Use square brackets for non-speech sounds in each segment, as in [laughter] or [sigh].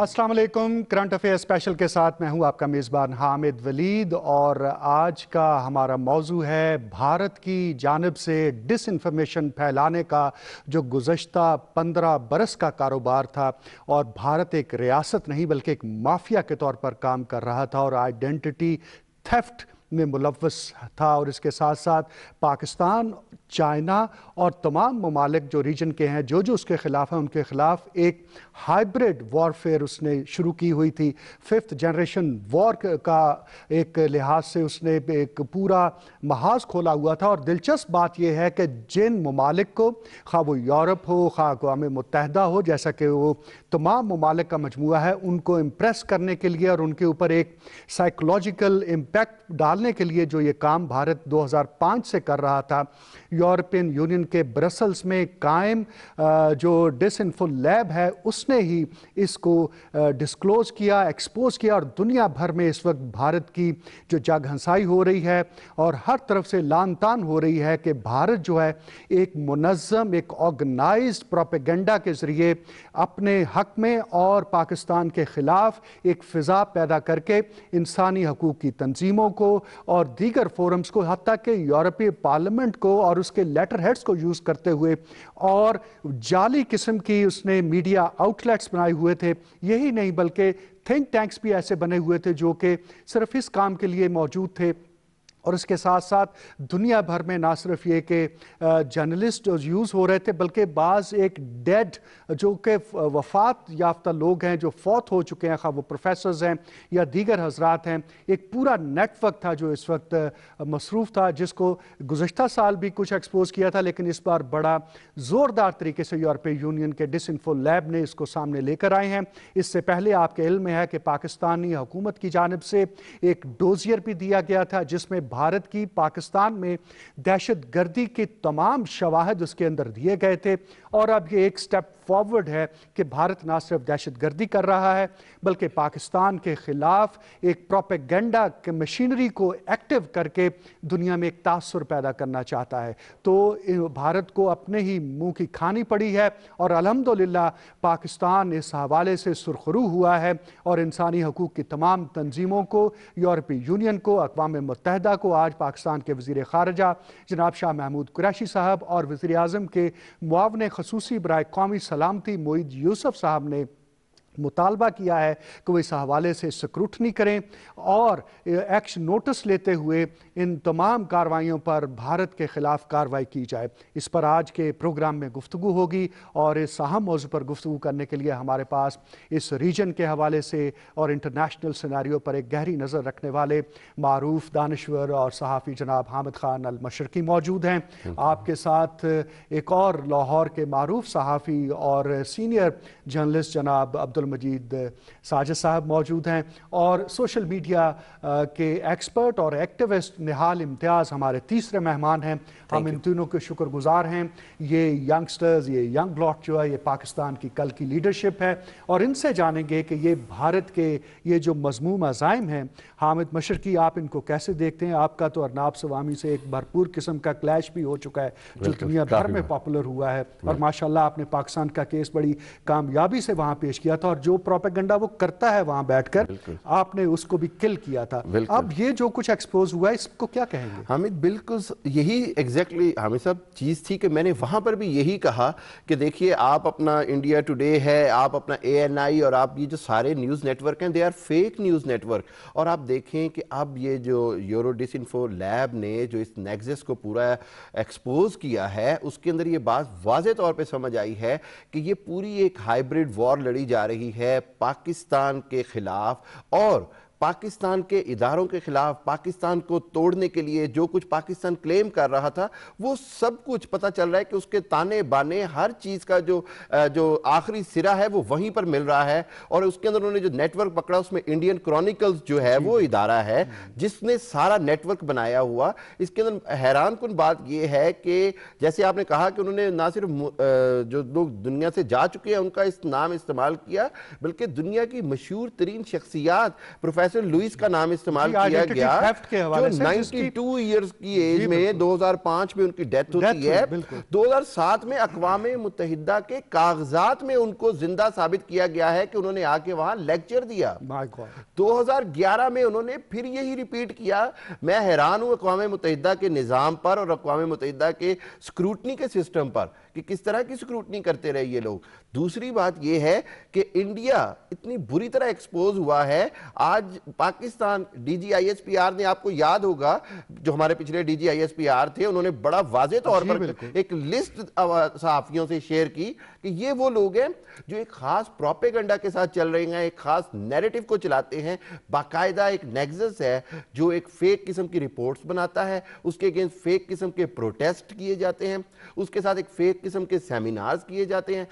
अस्सलाम वालेकुम current affair special के साथ मैं हूं आपका मेज़बान हामिद वलीद और आज का हमारा मौजू है भारत की जानब से डिस इन्फॉर्मेशन फैलाने का जो गुज्त पंद्रह बरस का कारोबार था और भारत एक रियासत नहीं बल्कि एक माफिया के तौर पर काम कर रहा था और आइडेंटिटी थेफ्ट में मुलवस था और इसके साथ साथ पाकिस्तान चाइना और तमाम ममालिक जो रीजन के हैं जो जो उसके ख़िलाफ़ हैं उनके ख़िलाफ़ एक हाइब्रिड वॉरफेयर उसने शुरू की हुई थी फिफ्थ जनरेशन वॉर का एक लिहाज से उसने एक पूरा महाज खोला हुआ था और दिलचस्प बात यह है कि जिन ममालिक को खा वो यूरोप हो खा अकवा मुतहदा हो जैसा कि वो तमाम ममालिक का मजमू है उनको इम्प्रेस करने के लिए और उनके ऊपर एक साइकोलॉजिकल इम्पेक्ट डालने के लिए जो ये काम भारत पाँच से कर रहा था यूरोपियन यूनियन के ब्रसल्स में कायम जो डिसइनफो लैब है उसने ही इसको डिस्क्लोज किया एक्सपोज किया और दुनिया भर में इस वक्त भारत की जो जागहंसाई हो रही है और हर तरफ से लान तान हो रही है कि भारत जो है एक मुनज़म एक ऑर्गनाइज प्रोपेगेंडा के ज़रिए अपने हक में और पाकिस्तान के ख़िलाफ़ एक फ़िज़ा पैदा करके इंसानी हकूक़ की तंजीमों को और दीगर फोरम्स को हती कि यूरोपीय पार्लियामेंट को और उस उसके लेटर हेड्स को यूज़ करते हुए और जाली किस्म की उसने मीडिया आउटलेट्स बनाए हुए थे यही नहीं बल्कि थिंक टैंक्स भी ऐसे बने हुए थे जो कि सिर्फ इस काम के लिए मौजूद थे और इसके साथ साथ दुनिया भर में ना सिर्फ ये कि जर्नलिस्ट यूज़ हो रहे थे बल्कि बाज़ एक डेड जो कि वफात याफ्ता लोग हैं जो फौत हो चुके हैं खा वो प्रोफेसर्स हैं या दीगर हजरात हैं एक पूरा नेटवर्क था जो इस वक्त मसरूफ़ था जिसको गुज्त साल भी कुछ एक्सपोज किया था लेकिन इस बार बड़ा ज़ोरदार तरीके से यूरोपीय यूनियन के डिस इन्फो लैब ने इसको सामने लेकर आए हैं इससे पहले आपके इल्म में है कि पाकिस्तानी हुकूमत की जानब से एक डोजियर भी दिया गया था जिसमें भारत की पाकिस्तान में दहशत गर्दी के तमाम शवाहद उसके अंदर दिए गए थे और अब ये एक स्टेप फॉरवर्ड है कि भारत ना सिर्फ दहशत गर्दी कर रहा है बल्कि पाकिस्तान के ख़िलाफ़ एक प्रोपेगेंडा के मशीनरी को एक्टिव करके दुनिया में एक तासर पैदा करना चाहता है तो भारत को अपने ही मुंह की खानी पड़ी है और अलहमदिल्ला पाकिस्तान इस हवाले से सुरखरू हुआ है और इंसानी हकूक़ की तमाम तंजीमों को यूरोपीय यूनियन को अकवा मुतहदा को आज पाकिस्तान के वजीर खारजा जनाब शाह महमूद कुरैशी साहब और वज़ी अजम के मुआवन खसूसी बरए कौमी सलामती मोईद यूसफ साहब ने मुतालबा किया है कि वो इस हवाले से स्क्रूटनी करें और एक्शन नोटिस लेते हुए इन तमाम कार्रवाइयों पर भारत के ख़िलाफ़ कार्रवाई की जाए इस पर आज के प्रोग्राम में गुफ्तु होगी और इस अहम मौजू पर गुफ्तु करने के लिए हमारे पास इस रीजन के हवाले से और इंटरनेशनल सिनारी पर एक गहरी नज़र रखने वाले मरूफ दानश्वर और सहाफ़ी जनाब हामिद ख़ान अलमशरकी मौजूद हैं आपके साथ एक और लाहौर के मरूफ सहाफ़ी और सीनियर जर्नलिस्ट जनाब अब्दुल मजीद साजिद साहब मौजूद हैं और सोशल मीडिया के एक्सपर्ट और एक्टिविस्ट निहाल इम्तियाज़ हमारे तीसरे मेहमान हैं हम इन तीनों के शुक्रगुजार हैं ये यंगस्टर्स ये यंग ब्लॉट जो है ये पाकिस्तान की कल की लीडरशिप है और इनसे जानेंगे कि ये भारत के ये जो मजमूम अजाइम हैं हामिद मशरकी आप इनको कैसे देखते हैं आपका तो अरनाब सवामी से एक भरपूर किस्म का क्लैश भी हो चुका है जो दुनिया भर में पॉपुलर हुआ है और माशाल्लाह आपने पाकिस्तान का केस बड़ी कामयाबी से वहाँ पेश किया था और जो प्रोपेगंडा वो करता है वहां बैठकर आपने उसको भी किल किया था अब ये जो कुछ एक्सपोज हुआ है इसको क्या कहेंगे हामिद बिल्कुल यही एग्जैक्टली हामिद साहब चीज़ थी कि मैंने वहां पर भी यही कहा कि देखिए आप अपना इंडिया टुडे है आप अपना ए और आप ये जो सारे न्यूज़ नेटवर्क हैं they are fake news network और आप देखें कि अब ये जो यूरो डिसइनफो लैब ने जो इस नेक्सस को पूरा एक्सपोज किया है उसके अंदर ये बात वाज तौर पर समझ आई है कि ये पूरी एक हाइब्रिड वॉर लड़ी जा रही रही है पाकिस्तान के खिलाफ और पाकिस्तान के इदारों के खिलाफ पाकिस्तान को तोड़ने के लिए जो कुछ पाकिस्तान क्लेम कर रहा था वो सब कुछ पता चल रहा है कि उसके ताने बाने हर चीज़ का जो जो आखिरी सिरा है वो वहीं पर मिल रहा है और उसके अंदर उन्होंने जो नेटवर्क पकड़ा उसमें इंडियन क्रॉनिकल्स जो है वो इदारा है जिसने सारा नेटवर्क बनाया हुआ इसके अंदर हैरान कन बात यह है कि जैसे आपने कहा कि उन्होंने ना सिर्फ जो लोग दुनिया से जा चुके हैं उनका इस नाम इस्तेमाल किया बल्कि दुनिया की मशहूर तरीन शख्सियात प्रोफेसर प्रोफेसर लुइस का नाम इस्तेमाल किया गया जो 92 इयर्स की एज में 2005 में उनकी डेथ होती है 2007 में अकवाम मुतहदा के कागजात में उनको जिंदा साबित किया गया है कि उन्होंने आके वहां लेक्चर दिया 2011 में उन्होंने फिर यही रिपीट किया मैं हैरान हूं अकवाम मुतहदा के निज़ाम पर और अकवाम मुतहदा के स्क्रूटनी के सिस्टम पर कि किस तरह की स्क्रूटनी करते रहे ये लोग दूसरी बात यह है कि इंडिया इतनी बुरी तरह एक्सपोज हुआ है आज पाकिस्तान डीजीआईएसपीआर ने आपको याद होगा जो हमारे पिछले डीजीआईएसपीआर थे उन्होंने बड़ा वाजे तौर पर एक लिस्ट सहाफियों से शेयर की कि ये वो लोग हैं जो एक खास प्रोपेगंडा के साथ चल रहे हैं एक खास नैरेटिव को चलाते हैं बाकायदा एक नेक्सस है जो एक फेक किस्म की रिपोर्ट्स बनाता है उसके अगेंस्ट फेक किस्म के प्रोटेस्ट किए जाते हैं उसके साथ एक फेक किस्म के सेमिनार्स किए जाते हैं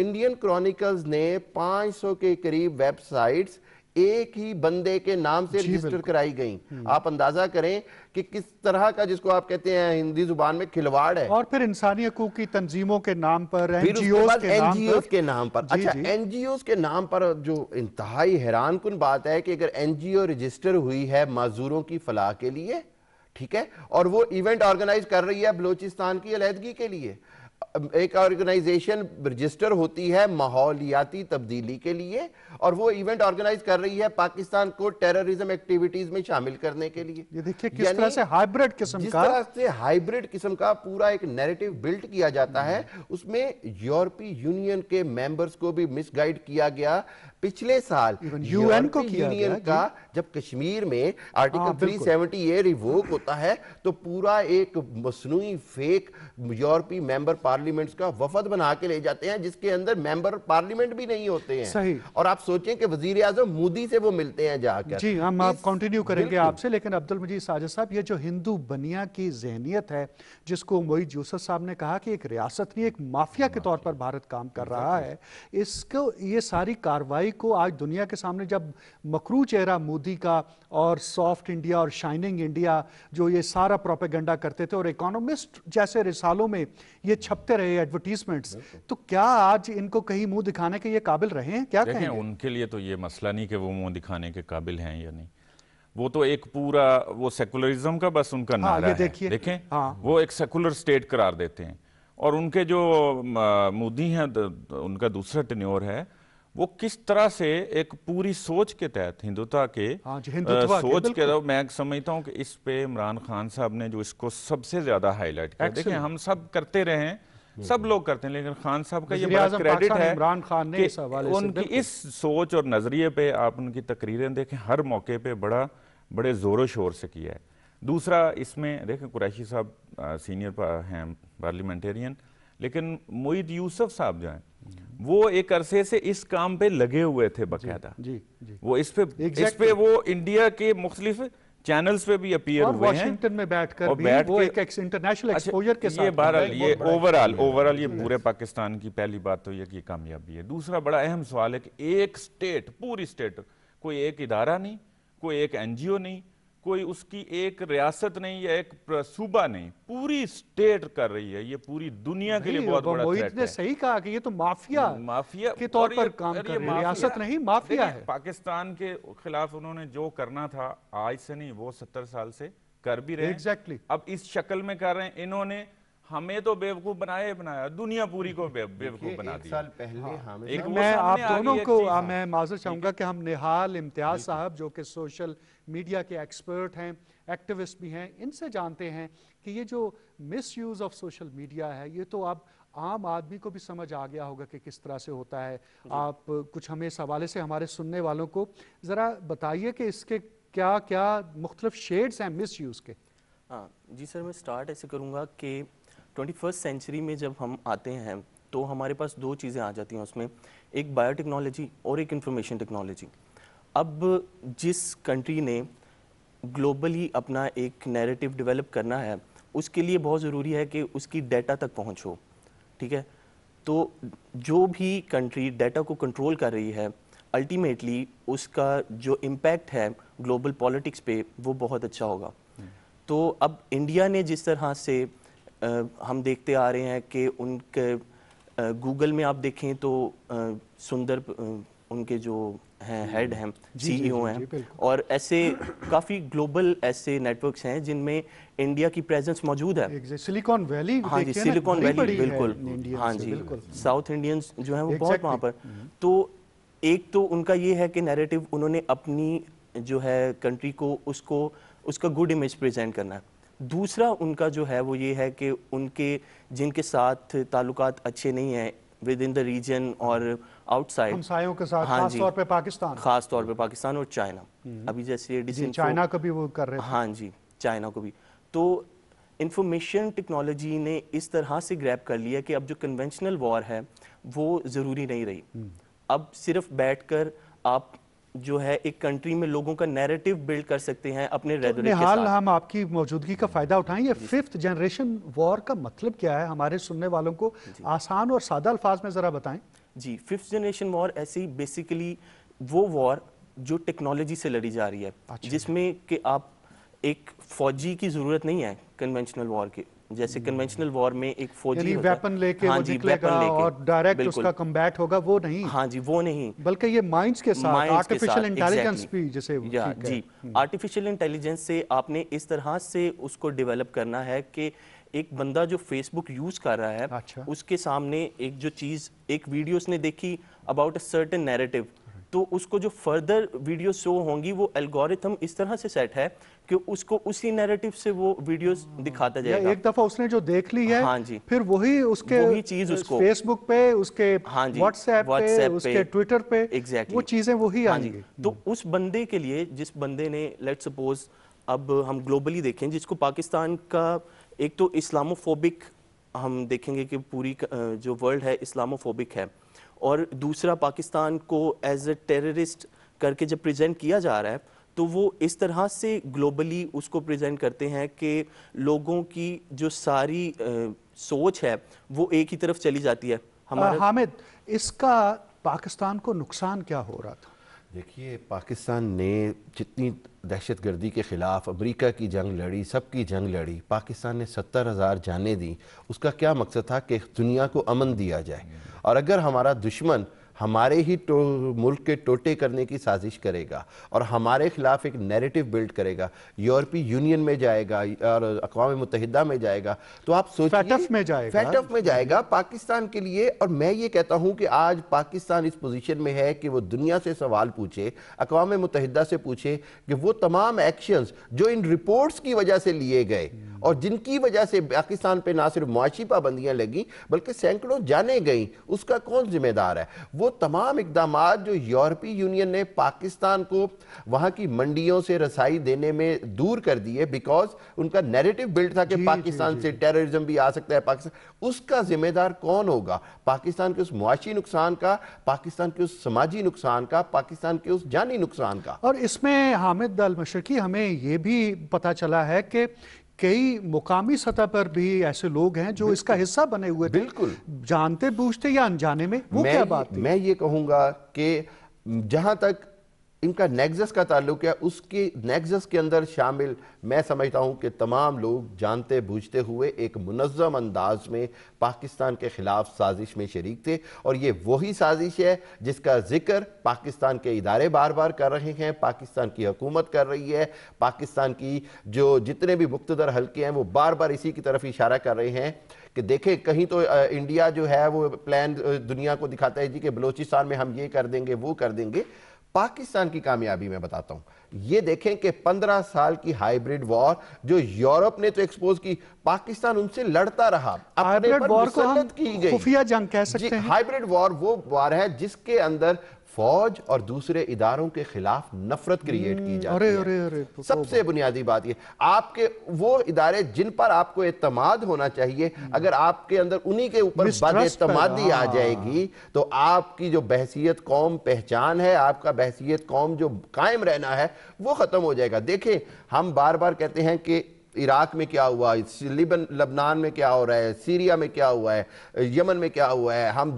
इंडियन क्रॉनिकल्स ने 500 के करीब वेबसाइट्स एक ही बंदे के नाम से रजिस्टर कराई गई हम्म। आप अंदाजा करें कि किस तरह का जिसको आप कहते हैं हिंदी जुबान में खिलवाड़ है और फिर इंसानी हकूक की तंजीमों के नाम पर एनजीओ के, के, के नाम पर जी, अच्छा एनजीओ के नाम पर जो इंतहाई हैरान कन बात है कि अगर एनजीओ रजिस्टर हुई है मजदूरों की फलाह के लिए ठीक है और वो इवेंट ऑर्गेनाइज कर रही है बलोचिस्तान की अलहदगी के लिए एक ऑर्गेनाइजेशन रजिस्टर होती है माहौलियाती तब्दीली के लिए और वो इवेंट ऑर्गेनाइज कर रही है पाकिस्तान को टेररिज्म एक्टिविटीज में शामिल करने के लिए ये देखिए किस तरह से हाइब्रिड किस्म जिस का तरह से हाइब्रिड किस्म का पूरा एक नैरेटिव बिल्ड किया जाता है उसमें यूरोपीय यूनियन के मेंबर्स को भी मिसगाइड किया गया पिछले साल यूएन को यूनियन का जब कश्मीर में article three seventy A revoke होता है तो पूरा एक मसनू फेक यूरोपीय मेंबर पार्टी पार्लियामेंट्स का वफद बना के ले जाते हैं जिसके अंदर मेंबर पार्लियामेंट भी नहीं होते हैं सही और आप सोचें कि वजीर आजम मोदी से वो मिलते हैं जाकर जी हम आप कंटिन्यू करेंगे आपसे लेकिन अब्दुल मजीद साजिद साहब ये जो हिंदू बनिया की जहनीत है जिसको मोईद यूसफ साहब ने कहा कि एक रियासत नहीं एक माफिया के तौर पर भारत काम कर रहा है इसको ये सारी कार्रवाई को आज दुनिया के सामने जब मकरू चेहरा मोदी का और सॉफ्ट इंडिया और शाइनिंग इंडिया जो ये सारा प्रोपेगेंडा करते थे और इकोनॉमिस्ट जैसे रिसालों में ये छप लगते रहे एडवर्टीजमेंट्स तो क्या आज इनको कहीं मुंह दिखाने के ये काबिल रहे हैं क्या कहें उनके लिए तो ये मसला नहीं कि वो मुंह दिखाने के काबिल हैं या नहीं वो तो एक पूरा वो सेकुलरिज्म का बस उनका हाँ, नारा हाँ, ये है देखें हाँ। वो एक सेकुलर स्टेट करार देते हैं और उनके जो मोदी हैं उनका दूसरा टेन्योर है वो किस तरह से एक पूरी सोच के तहत हिंदुता के हाँ, हिंदुत्वा सोच के, के मैं समझता हूँ कि इस पे इमरान खान साहब ने जो इसको सबसे ज्यादा हाईलाइट किया देखिए हम सब करते रहे हैं सब लोग करते हैं लेकिन खान साहब का ये बड़ा क्रेडिट है इमरान खान ने इस हवाले उनकी इस सोच और नज़रिए पे आप उनकी तकरीरें देखें हर मौके पे बड़ा बड़े ज़ोरों शोर से किया है दूसरा इसमें देखें कुरैशी साहब सीनियर हैं पार्लियामेंटेरियन लेकिन मोहित यूसुफ साहब जो हैं वो एक अरसे से इस काम पे लगे हुए थे बकायदा जी, जी, जी, वो इस पे exactly. इस पे वो इंडिया के मुख्तलिफ चैनल्स पे भी अपियर हुए हैं वाशिंगटन में बैठकर भी बैठ वो एक इंटरनेशनल एक्सपोजर अच्छा, के साथ ये बहरहाल ये ओवरऑल ओवरऑल ये पूरे पाकिस्तान की पहली बात तो ये कि कामयाबी है दूसरा बड़ा अहम सवाल है कि एक स्टेट पूरी स्टेट कोई एक इदारा नहीं कोई एक एनजीओ नहीं कोई उसकी एक रियासत नहीं या एक सूबा नहीं पूरी स्टेट कर रही है ये पूरी दुनिया के लिए बहुत बड़ा मोहित ने सही कहा कि ये तो माफिया माफिया के तौर पर काम कर रही है रियासत नहीं माफिया है पाकिस्तान के खिलाफ उन्होंने जो करना था आज से नहीं वो सत्तर साल से कर भी रहे एग्जैक्टली अब इस शक्ल में कर रहे हैं इन्होंने हमें तो बेवकूफ बनाया बनाया दुनिया पूरी को बेवकूफ बना दिया साल पहले हाँ, एक मैं आप दोनों को मैं माजर चाहूंगा कि हम निहाल इम्तियाज साहब जो कि सोशल मीडिया के एक्सपर्ट हैं एक्टिविस्ट भी हैं इनसे जानते हैं कि ये जो मिसयूज़ ऑफ सोशल मीडिया है ये तो अब आम आदमी को भी समझ आ गया होगा कि किस तरह से होता है आप कुछ हमें इस हवाले से हमारे सुनने वालों को ज़रा बताइए कि इसके क्या क्या मुख्तलिफ शेड्स हैं मिस यूज़ के हाँ जी सर मैं स्टार्ट ऐसे करूँगा कि ट्वेंटी फर्स्ट सेंचुरी में जब हम आते हैं तो हमारे पास दो चीज़ें आ जाती हैं उसमें एक बायोटेक्नोलॉजी और एक इंफॉर्मेशन टेक्नोलॉजी अब जिस कंट्री ने ग्लोबली अपना एक नैरेटिव डेवलप करना है उसके लिए बहुत ज़रूरी है कि उसकी डेटा तक पहुँच हो ठीक है तो जो भी कंट्री डेटा को कंट्रोल कर रही है अल्टीमेटली उसका जो इम्पैक्ट है ग्लोबल पॉलिटिक्स पे वो बहुत अच्छा होगा तो अब इंडिया ने जिस तरह से आ, हम देखते आ रहे हैं कि उनके गूगल में आप देखें तो आ, सुंदर आ, उनके जो हैं हेड हैं सीईओ e हैं और ऐसे [clears throat] काफ़ी ग्लोबल ऐसे नेटवर्क्स हैं जिनमें इंडिया की प्रेजेंस मौजूद है सिलिकॉन वैली हाँ जी सिलिकॉन वैली बिल्कुल हाँ जी साउथ इंडियंस जो है वो बहुत वहाँ पर हम्म। तो एक तो उनका ये है कि नैरेटिव उन्होंने अपनी जो है कंट्री को उसको उसका गुड इमेज प्रेजेंट करना है दूसरा उनका जो है वो ये है कि उनके जिनके साथ ताल्लुकात अच्छे नहीं हैं विद इन द रीजन और आउटसाइड हमसायों के साथ हाँ खास तौर पे पाकिस्तान खास तौर पे पाकिस्तान और चाइना हम्म। अभी जैसे ये चाइना को भी वो कर रहे हाँ जी चाइना को भी तो इंफॉर्मेशन टेक्नोलॉजी ने इस तरह से ग्रैब कर लिया कि अब जो कन्वेंशनल वॉर है वो ज़रूरी नहीं रही हम्म। अब सिर्फ बैठकर आप जो है एक कंट्री में लोगों का नैरेटिव बिल्ड कर सकते हैं अपने तो साथ। हम आपकी मौजूदगी का फ़ायदा उठाएं ये फिफ्थ जनरेशन वॉर का मतलब क्या है हमारे सुनने वालों को आसान और सादा अल्फाज में ज़रा बताएं जी फिफ्थ जनरेशन वॉर ऐसी बेसिकली वो वॉर जो टेक्नोलॉजी से लड़ी जा रही है अच्छा। जिसमें कि आप एक फौजी की जरूरत नहीं है कन्वेंशनल वॉर के जैसे कन्वेंशनल वॉर में एक फौजी वेपन लेके हाँ जी वेपन लेके और डायरेक्ट उसका कम्बैट होगा वो नहीं हाँ जी वो नहीं बल्कि ये माइंड्स के साथ आर्टिफिशियल इंटेलिजेंस भी जैसे जी आर्टिफिशियल हम्म। इंटेलिजेंस से आपने इस तरह से उसको डेवलप करना है कि एक बंदा जो फेसबुक यूज कर रहा है अच्छा। उसके सामने एक जो चीज एक वीडियो उसने देखी अबाउट अ सर्टेन नैरेटिव तो उसको जो फर्दर वीडियो शो होंगी वो एल्गोरिथम इस तरह से सेट है कि उसको उसी नैरेटिव से वो वीडियोस हम्म। दिखाता जाएगा एक दफा उसने जो देख ली है हाँ जी फिर वही उसके वही चीज उसको फेसबुक पे उसके हाँ जी व्हाट्सएप पे, पे उसके ट्विटर पे एग्जैक्टली exactly. वो चीजें वही हाँ जी तो उस बंदे के लिए जिस बंदे ने लेट सपोज अब हम ग्लोबली देखें जिसको पाकिस्तान का एक तो इस्लामोफोबिक हम देखेंगे कि पूरी जो वर्ल्ड है इस्लामोफोबिक है और दूसरा पाकिस्तान को एज ए टेररिस्ट करके जब प्रेजेंट किया जा रहा है तो वो इस तरह से ग्लोबली उसको प्रेजेंट करते हैं कि लोगों की जो सारी आ, सोच है वो एक ही तरफ चली जाती है हमारा हामिद इसका पाकिस्तान को नुकसान क्या हो रहा था देखिए पाकिस्तान ने जितनी दहशत गर्दी के ख़िलाफ़ अमेरिका की जंग लड़ी सब की जंग लड़ी पाकिस्तान ने सत्तर हज़ार जाने दी उसका क्या मकसद था कि दुनिया को अमन दिया जाए और अगर हमारा दुश्मन हमारे ही तो मुल्क के टोटे करने की साजिश करेगा और हमारे ख़िलाफ़ एक नैरेटिव बिल्ड करेगा यूरोपीय यूनियन में जाएगा और अकवा मुतहदा में जाएगा तो आप सोच में जाएगा फैटफ में जाएगा पाकिस्तान के लिए और मैं ये कहता हूँ कि आज पाकिस्तान इस पोजीशन में है कि वो दुनिया से सवाल पूछे अकवा मुतहदा से पूछे कि वो तमाम एक्शन जो इन रिपोर्ट्स की वजह से लिए गए और जिनकी वजह से पाकिस्तान पर ना सिर्फ मुआशी पाबंदियां लगी बल्कि सैकड़ों जाने गई उसका कौन जिम्मेदार है वो वो तमाम इकदाम जो यूरोपीय यूनियन ने पाकिस्तान को वहां की मंडियों से रसाई देने में दूर कर दिए बिकॉज उनका नेरेटिव बिल्ड था कि जी, पाकिस्तान जी, जी, से टेररिज्म भी आ सकता है पाकिस्तान उसका जिम्मेदार कौन होगा पाकिस्तान के उस मुआशी नुकसान का पाकिस्तान के उस समाजी नुकसान का पाकिस्तान के उस जानी नुकसान का और इसमें हामिद अल मशरकी हमें यह भी पता चला है कि कई मुकामी सतह पर भी ऐसे लोग हैं जो इसका हिस्सा बने हुए बिल्कुल जानते बूझते या अनजाने में वो मैं, क्या बात मैं ये कहूंगा कि जहां तक इनका नेक्जस का ताल्लुक है उसके नेक्जस के अंदर शामिल मैं समझता हूँ कि तमाम लोग जानते बूझते हुए एक मुनज़म अंदाज में पाकिस्तान के ख़िलाफ़ साजिश में शरीक थे और ये वही साजिश है जिसका ज़िक्र पाकिस्तान के इदारे बार बार कर रहे हैं पाकिस्तान की हकूमत कर रही है पाकिस्तान की जो जितने भी मुख्तर हल्के हैं वो बार बार इसी की तरफ इशारा कर रहे हैं कि देखें कहीं तो इंडिया जो है वो प्लान दुनिया को दिखाता है जी कि बलोचिस्तान में हम ये कर देंगे वो कर देंगे पाकिस्तान की कामयाबी में बताता हूं ये देखें कि पंद्रह साल की हाइब्रिड वॉर जो यूरोप ने तो एक्सपोज की पाकिस्तान उनसे लड़ता रहा हाइब्रिड वॉर को हम की गई खुफिया जंग कह सकते हैं हाइब्रिड वॉर वो वॉर है जिसके अंदर फौज और दूसरे इदारों के खिलाफ नफरत क्रिएट की hmm, जाती अरे, है अरे, अरे, तो सबसे बुनियादी बात ये आपके वो इदारे जिन पर आपको एतमाद होना चाहिए hmm. अगर आपके अंदर उन्हीं के ऊपर बदतमादी आ हाँ। जाएगी तो आपकी जो बहसीत कौम पहचान है आपका बहसीत कौम जो कायम रहना है वो ख़त्म हो जाएगा देखें हम बार बार कहते हैं कि इराक में क्या हुआ लिबन लबनान में क्या हो रहा है सीरिया में क्या हुआ है यमन में क्या हुआ है हम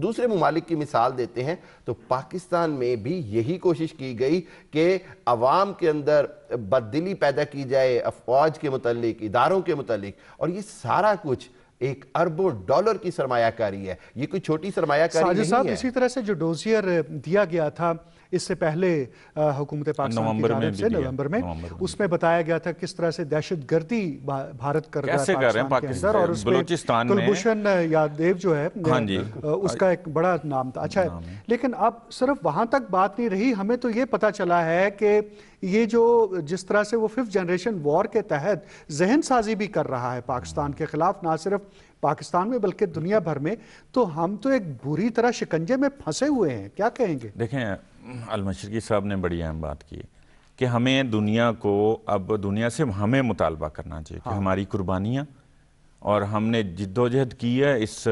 दूसरे ममालिक की मिसाल देते हैं तो पाकिस्तान में भी यही कोशिश की गई कि आवाम के अंदर बददिली पैदा की जाए अफवाज के मतलब इदारों के मतलब और ये सारा कुछ एक अरबों डॉलर की सरमाकारी है ये कोई छोटी सरमाकारी इसी तरह से जो डोजियर दिया गया था इससे पहले हुकूमत पाकिस्तान की से नवंबर में, में उसमें बताया गया था किस तरह से दहशत गर्दी भारत कर रहा है और उसमें कुलभूषण यादव जो है हाँ उसका एक बड़ा नाम था अच्छा लेकिन अब सिर्फ वहां तक बात नहीं रही हमें तो ये पता चला है कि ये जो जिस तरह से वो फिफ्थ जनरेशन वॉर के तहत जहन साजी भी कर रहा है पाकिस्तान के खिलाफ ना सिर्फ पाकिस्तान में बल्कि दुनिया भर में तो हम तो एक बुरी तरह शिकंजे में फंसे हुए हैं क्या कहेंगे देखें अलमशरकी साहब ने बड़ी अहम बात की कि हमें दुनिया को अब दुनिया से हमें मुतालबा करना चाहिए हाँ। कि हमारी कुर्बानियाँ और हमने जिद्दोजहद की है इस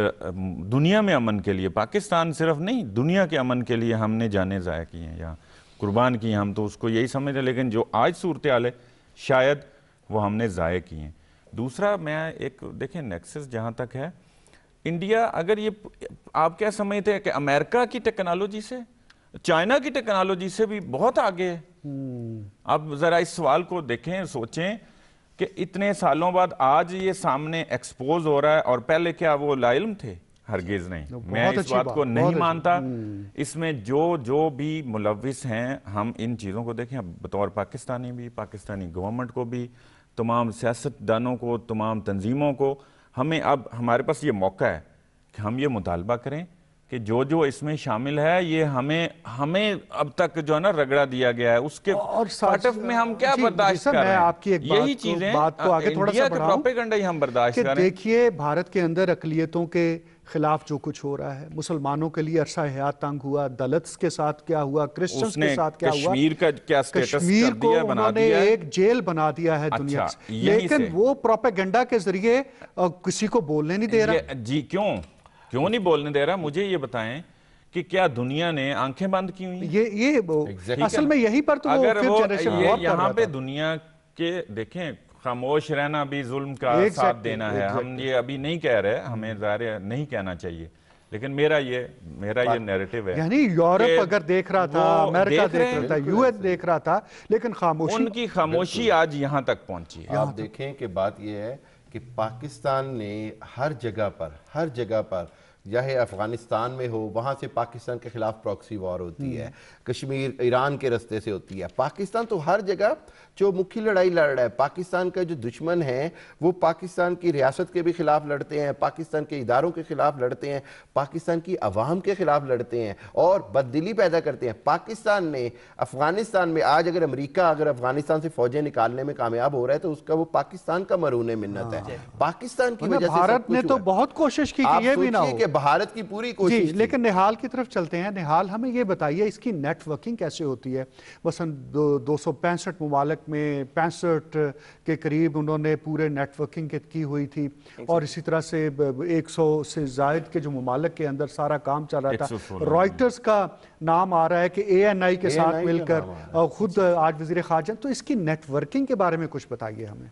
दुनिया में अमन के लिए पाकिस्तान सिर्फ नहीं दुनिया के अमन के लिए हमने जाने ज़ाया किए हैं यहाँ कुर्बान की हम तो उसको यही समझ रहे लेकिन जो आज सूरत आल है शायद वो हमने ज़ाय किए हैं दूसरा मैं एक देखें नेक्सस जहाँ तक है इंडिया अगर ये आप क्या समझते हैं कि अमेरिका की टेक्नोलॉजी से चाइना की टेक्नोलॉजी से भी बहुत आगे है अब हम्म। जरा इस सवाल को देखें सोचें कि इतने सालों बाद आज ये सामने एक्सपोज हो रहा है और पहले क्या वो लाइल थे हरगिज नहीं मैं इस बात को नहीं मानता हम्म। इसमें जो जो भी मुलविस हैं हम इन चीज़ों को देखें अब बतौर पाकिस्तानी भी पाकिस्तानी गवर्नमेंट को भी तमाम सियासतदानों को तमाम तंजीमों को हमें अब हमारे पास ये मौका है कि हम ये मुतालबा करें कि जो जो इसमें शामिल है ये हमें हमें अब तक जो है ना रगड़ा दिया गया है उसके और पाटफ में हम क्या बर्दाश्त कर रहे हैं आपकी एक यही चीजें बात को आगे थोड़ा सा प्रोपेगेंडा ही हम बर्दाश्त कर रहे हैं देखिए भारत के अंदर अकलियतों के खिलाफ जो कुछ हो रहा है मुसलमानों के लिए अरसा हयात तंग हुआ दलत के साथ क्या हुआ क्रिश्चियन के साथ क्या हुआ कश्मीर का क्या स्टेटस कश्मीर कर दिया, को बना उन्होंने एक जेल बना दिया है अच्छा, दुनिया लेकिन वो प्रोपेगेंडा के जरिए किसी को बोलने नहीं दे रहा जी क्यों क्यों नहीं बोलने दे रहा मुझे ये बताएं कि क्या दुनिया ने आंखें बंद की हुई ये ये वो exactly. असल में यही पर तो अगर वो, वो ये यहाँ पे दुनिया के देखें खामोश रहना भी जुल्म का exactly, साथ देना है exactly. हम ये अभी नहीं कह रहे हम्म। हमें जारे नहीं कहना चाहिए लेकिन मेरा ये मेरा ये नैरेटिव है यानी यूरोप अगर देख रहा था अमेरिका देख, देख रहा था यूएस देख रहा था लेकिन खामोशी उनकी खामोशी आज यहाँ तक पहुंची है आप देखें कि बात यह है कि पाकिस्तान ने हर जगह पर हर जगह पर चाहे अफ़गानिस्तान में हो वहाँ से पाकिस्तान के ख़िलाफ़ प्रॉक्सी वॉर होती है हम्म। कश्मीर ईरान के रस्ते से होती है पाकिस्तान तो हर जगह जो मुख्य लड़ाई लड़ रहा है पाकिस्तान का जो दुश्मन है वो पाकिस्तान की रियासत के भी ख़िलाफ़ लड़ते हैं पाकिस्तान के इदारों के ख़िलाफ़ लड़ते हैं पाकिस्तान की अवाम के ख़िलाफ़ लड़ते हैं और बददिली पैदा करते हैं पाकिस्तान ने अफ़गानिस्तान में आज अगर अमरीका अगर अफ़गानिस्तान से फ़ौजें निकालने में कामयाब हो रहा है तो उसका वो पाकिस्तान का मरून मिन्नत है हाँ। पाकिस्तान की वजह से भारत ने तो बहुत कोशिश की भारत की पूरी कोशिश जी लेकिन निहाल की तरफ चलते हैं निहाल हमें ये बताइए इसकी नेटवर्किंग कैसे होती है वसन दो, दो सौ पैंसठ ममालक में पैंसठ के करीब उन्होंने पूरे नेटवर्किंग की हुई थी और इसी तरह से एक सौ से जायद के जो ममालक के अंदर सारा काम चल रहा था रॉयटर्स का नाम आ रहा है कि ए एन आई के साथ मिलकर खुद आज वजीर खारजा तो इसकी नेटवर्किंग के बारे में कुछ बताइए हमें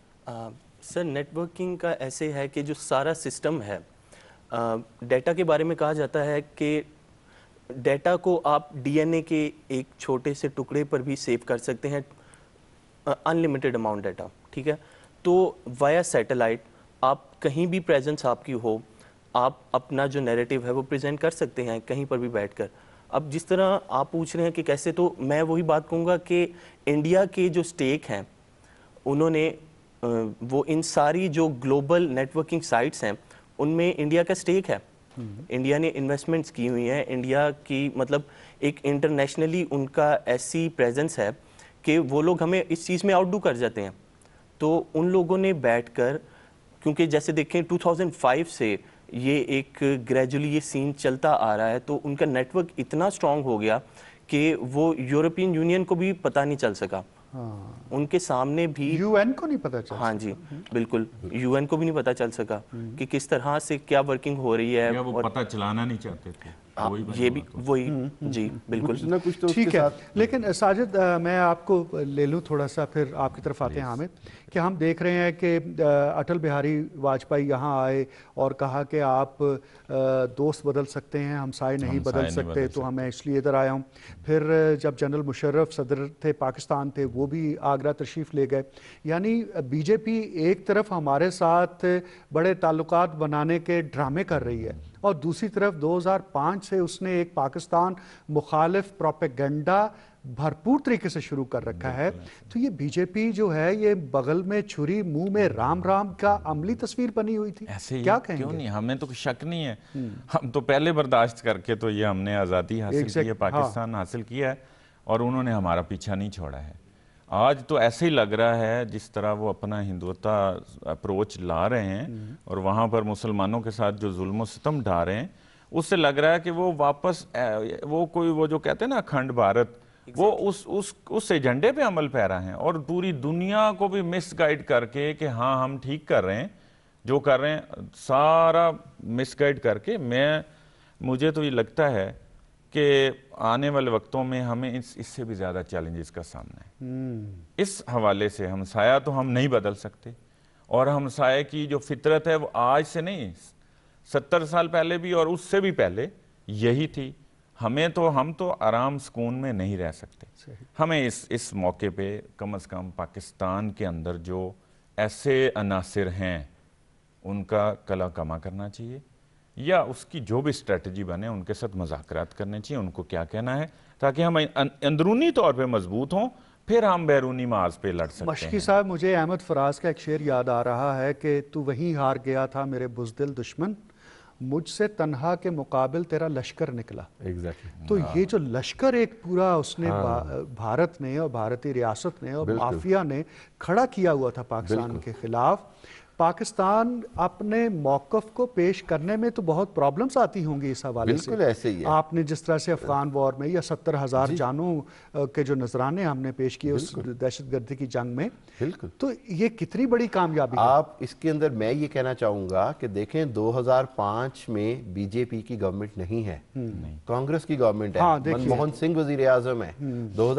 सर नेटवर्किंग का ऐसे है कि जो सारा सिस्टम है डेटा के बारे में कहा जाता है कि डेटा को आप डीएनए के एक छोटे से टुकड़े पर भी सेव कर सकते हैं अनलिमिटेड अमाउंट डेटा ठीक है तो वाया सैटेलाइट आप कहीं भी प्रेजेंस आपकी हो आप अपना जो नैरेटिव है वो प्रेजेंट कर सकते हैं कहीं पर भी बैठकर अब जिस तरह आप पूछ रहे हैं कि कैसे तो मैं वही बात कहूँगा कि इंडिया के जो स्टेक हैं उन्होंने वो इन सारी जो ग्लोबल नेटवर्किंग साइट्स हैं उनमें इंडिया का स्टेक है इंडिया हम्म। ने इन्वेस्टमेंट्स की हुई हैं इंडिया की मतलब एक इंटरनेशनली उनका ऐसी प्रेजेंस है कि वो लोग हमें इस चीज़ में आउटडू कर जाते हैं तो उन लोगों ने बैठकर क्योंकि जैसे देखें 2005 से ये एक ग्रेजुअली ये सीन चलता आ रहा है तो उनका नेटवर्क इतना स्ट्रांग हो गया कि वो यूरोपियन यूनियन को भी पता नहीं चल सका हाँ। उनके सामने भी यूएन को नहीं पता चला हाँ जी हम्म। बिल्कुल यूएन को भी नहीं पता चल सका हम्म। कि किस तरह से क्या वर्किंग हो रही है वो और... पता चलाना नहीं चाहते थे हाँ, ये भी वही हम्म, हम्म, जी हम्म, बिल्कुल ना कुछ तो ठीक है लेकिन साजिद मैं आपको ले लूँ थोड़ा सा फिर आपकी तरफ आते हैं हामिद कि हम देख रहे हैं कि अटल बिहारी वाजपेयी यहाँ आए और कहा कि आप दोस्त बदल सकते हैं हम साय नहीं हम बदल सकते नहीं तो हमें इसलिए इधर आया हूँ फिर जब जनरल मुशर्रफ सदर थे पाकिस्तान थे वो भी आगरा तशरीफ़ ले गए यानी बीजेपी एक तरफ हमारे साथ बड़े ताल्लुक बनाने के ड्रामे कर रही है और दूसरी तरफ 2005 से उसने एक पाकिस्तान मुखालिफ प्रोपेगेंडा भरपूर तरीके से शुरू कर रखा है तो ये बीजेपी जो है ये बगल में छुरी मुंह में राम राम का अमली तस्वीर बनी हुई थी ऐसे क्या कहेंगे क्यों नहीं हमें तो शक नहीं है हम्म। हम तो पहले बर्दाश्त करके तो ये हमने आज़ादी हासिल की है हाँ। पाकिस्तान हाँ। हासिल किया है और उन्होंने हमारा पीछा नहीं छोड़ा है आज तो ऐसे ही लग रहा है जिस तरह वो अपना हिंदुता अप्रोच ला रहे हैं हम्म। और वहाँ पर मुसलमानों के साथ जो जुल्म सितम ढा रहे हैं उससे लग रहा है कि वो वापस वो कोई वो जो कहते हैं ना अखंड भारत exactly. वो उस उस उस एजेंडे पे अमल पैरा हैं और पूरी दुनिया को भी मिसगाइड करके कि हाँ हम ठीक कर रहे हैं जो कर रहे हैं सारा मिसगाइड करके मैं मुझे तो ये लगता है कि आने वाले वक्तों में हमें इस इससे भी ज़्यादा चैलेंजेस का सामना है हम्म। इस हवाले से हमसाया तो हम नहीं बदल सकते और हमसाए की जो फितरत है वो आज से नहीं सत्तर साल पहले भी और उससे भी पहले यही थी हमें तो हम तो आराम सुकून में नहीं रह सकते हमें इस इस मौके पे कम अज़ कम पाकिस्तान के अंदर जो ऐसे अनासर हैं उनका कला कमा करना चाहिए या उसकी जो भी स्ट्रेटजी बने उनके साथ मजाकरात करने चाहिए उनको क्या कहना है ताकि हम अं-, अं-, अंदरूनी तौर पे मजबूत हों फिर हम बैरूनी माज पे लड़ सकते मशकी साहब मुझे अहमद फराज का एक शेर याद आ रहा है कि तू वहीं हार गया था मेरे बुजदिल दुश्मन मुझसे तनहा के मुकाबल तेरा लश्कर निकला exactly. तो हाँ। ये जो लश्कर एक पूरा उसने हाँ। भारत ने और भारतीय रियासत ने और माफिया ने खड़ा किया हुआ था पाकिस्तान के खिलाफ पाकिस्तान अपने मौकफ को पेश करने में तो बहुत प्रॉब्लम्स आती होंगी इस हवाले से ऐसे ही है। आपने जिस तरह से अफगान वॉर में या सत्तर हजार जानों के जो नजराने हमने पेश किए उस दहशत गर्दी की जंग में बिल्कुल तो ये कितनी बड़ी कामयाबी आप इसके अंदर मैं ये कहना चाहूंगा कि देखें 2005 में बीजेपी की गवर्नमेंट नहीं है हम्म। कांग्रेस की गवर्नमेंट है हाँ, मनमोहन सिंह वजीर आजम है हम्म। दो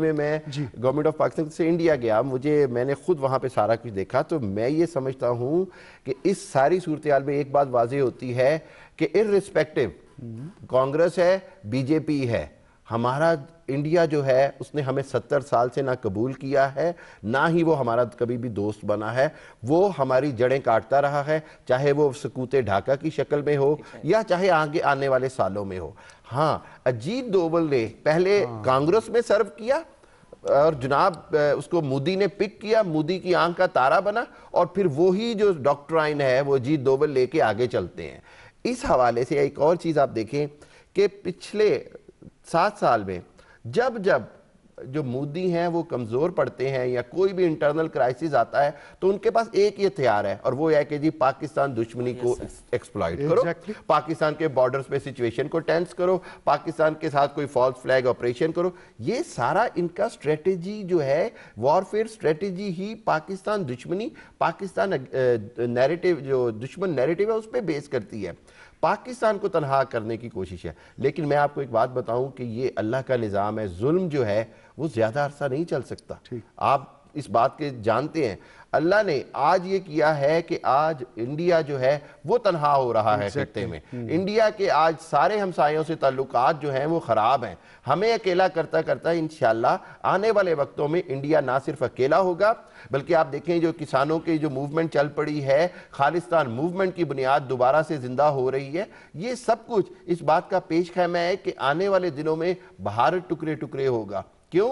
में मैं गवर्नमेंट ऑफ पाकिस्तान से इंडिया गया मुझे मैंने खुद वहां पर सारा कुछ देखा तो मैं ये समझता समझता हूँ कि इस सारी सूरत हाल में एक बात वाज होती है कि इरिस्पेक्टिव कांग्रेस है बीजेपी है हमारा इंडिया जो है उसने हमें सत्तर साल से ना कबूल किया है ना ही वो हमारा कभी भी दोस्त बना है वो हमारी जड़ें काटता रहा है चाहे वो सकूते ढाका की शक्ल में हो या चाहे आगे आने वाले सालों में हो हाँ अजीत दोवल ने पहले हाँ। कांग्रेस में सर्व किया और जनाब उसको मोदी ने पिक किया मोदी की आंख का तारा बना और फिर वही जो डॉक्टर आइन है वो जीत दोबल लेके आगे चलते हैं इस हवाले से एक और चीज़ आप देखें कि पिछले सात साल में जब जब जो मोदी हैं वो कमज़ोर पड़ते हैं या कोई भी इंटरनल क्राइसिस आता है तो उनके पास एक ही हथियार है और वो है कि जी पाकिस्तान दुश्मनी को एक्सप्लॉइट करो पाकिस्तान के बॉर्डर्स पे सिचुएशन को टेंस करो पाकिस्तान के साथ कोई फॉल्स फ्लैग ऑपरेशन करो ये सारा इनका स्ट्रेटेजी जो है वॉरफेयर स्ट्रेटेजी ही पाकिस्तान दुश्मनी पाकिस्तान नेरेटिव जो दुश्मन नेरेटिव है उस पर बेस करती है पाकिस्तान को तनहा करने की कोशिश है लेकिन मैं आपको एक बात बताऊं कि ये अल्लाह का निज़ाम है जुल्म जो है वो ज़्यादा अरसा नहीं चल सकता आप इस बात के जानते हैं अल्लाह ने आज ये किया है कि आज इंडिया जो है वो तनहा हो रहा है खत्ते में हम्म। इंडिया के आज सारे हमसायों से ताल्लुक जो हैं वो ख़राब हैं हमें अकेला करता करता इन आने वाले वक्तों में इंडिया ना सिर्फ अकेला होगा बल्कि आप देखें जो किसानों की जो मूवमेंट चल पड़ी है खालिस्तान मूवमेंट की बुनियाद दोबारा से ज़िंदा हो रही है ये सब कुछ इस बात का पेश खैमा है कि आने वाले दिनों में भारत टुकड़े टुकड़े होगा क्यों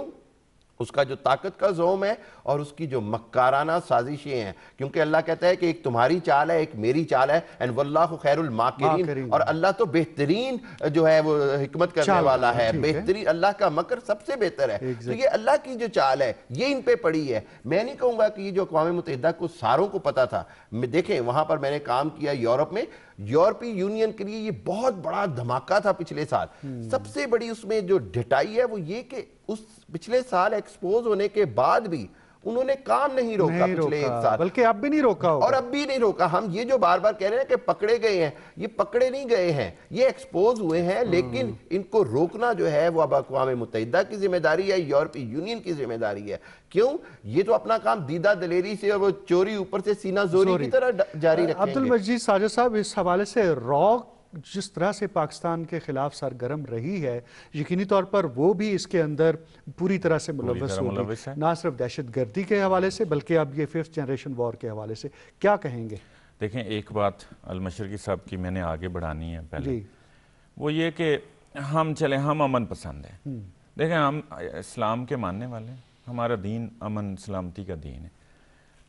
उसका जो ताकत का जोम है और उसकी जो मक्काराना साजिशें हैं क्योंकि अल्लाह कहता है कि एक तुम्हारी चाल है एक मेरी चाल है एंड वल्लाह माकिरीन और अल्लाह तो बेहतरीन जो है वो हिकमत करने वाला है बेहतरीन अल्लाह का मकर सबसे बेहतर है तो ये अल्लाह की जो चाल है ये इन पे पड़ी है मैं नहीं कहूँगा कि ये जो अकवा मुतहदा को सारों को पता था देखें वहाँ पर मैंने काम किया यूरोप में यूरोपीय यूनियन के लिए ये बहुत बड़ा धमाका था पिछले साल हम्म। सबसे बड़ी उसमें जो ढिटाई है वो ये कि उस पिछले साल एक्सपोज होने के बाद भी उन्होंने काम नहीं रोका नहीं पिछले रोका, एक साल बल्कि अब भी नहीं रोका और अब भी नहीं रोका हम ये जो बार बार कह रहे हैं कि पकड़े गए हैं ये पकड़े नहीं गए हैं ये एक्सपोज हुए हैं हम्म। लेकिन इनको रोकना जो है वो अब अकवा मुतहदा की जिम्मेदारी है यूरोपीय यूनियन की जिम्मेदारी है क्यों ये तो अपना काम दीदा दलेरी से और वो चोरी ऊपर से सीना जोरी की तरह जारी रखेंगे अब्दुल मजीद साजो साहब इस हवाले से रॉक जिस तरह से पाकिस्तान के खिलाफ सरगर्म रही है यकीनी तौर पर वो भी इसके अंदर पूरी तरह से मुलवस होगी ना सिर्फ दहशत गर्दी के हवाले से बल्कि अब ये फिफ्थ जनरेशन वॉर के हवाले से क्या कहेंगे देखें एक बात अलमशरकी साहब की मैंने आगे बढ़ानी है पहले वो ये कि हम चले हम अमन पसंद हैं हम्म। देखें हम इस्लाम के मानने वाले हमारा दीन अमन सलामती का दीन है